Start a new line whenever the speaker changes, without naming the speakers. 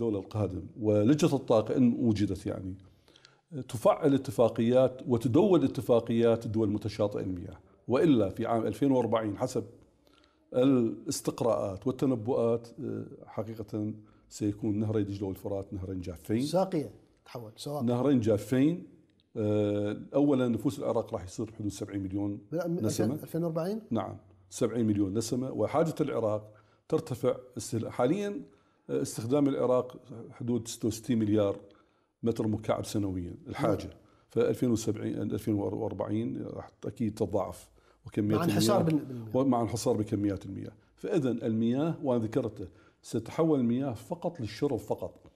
الدولة القادم ولجنة الطاقة إن وجدت يعني تفعل اتفاقيات وتدون اتفاقيات الدول المتشاطئة المياه وإلا في عام 2040 حسب الاستقراءات والتنبؤات آه، حقيقة سيكون نهري دجلة والفرات نهرين جافين ساقية تحول سواقية نهرين جافين آه، اولا نفوس العراق راح يصير حدود 70 مليون نسمه
2040
نعم 70 مليون نسمه وحاجه العراق ترتفع حاليا استخدام العراق حدود 66 مليار متر مكعب سنويا الحاجه ف 2070 2040 راح اكيد تضاعف وكميات مع الحصار بالمياه ومع انحسار بكميات المياه فاذا المياه وانا ذكرته ستتحول المياه فقط للشرب فقط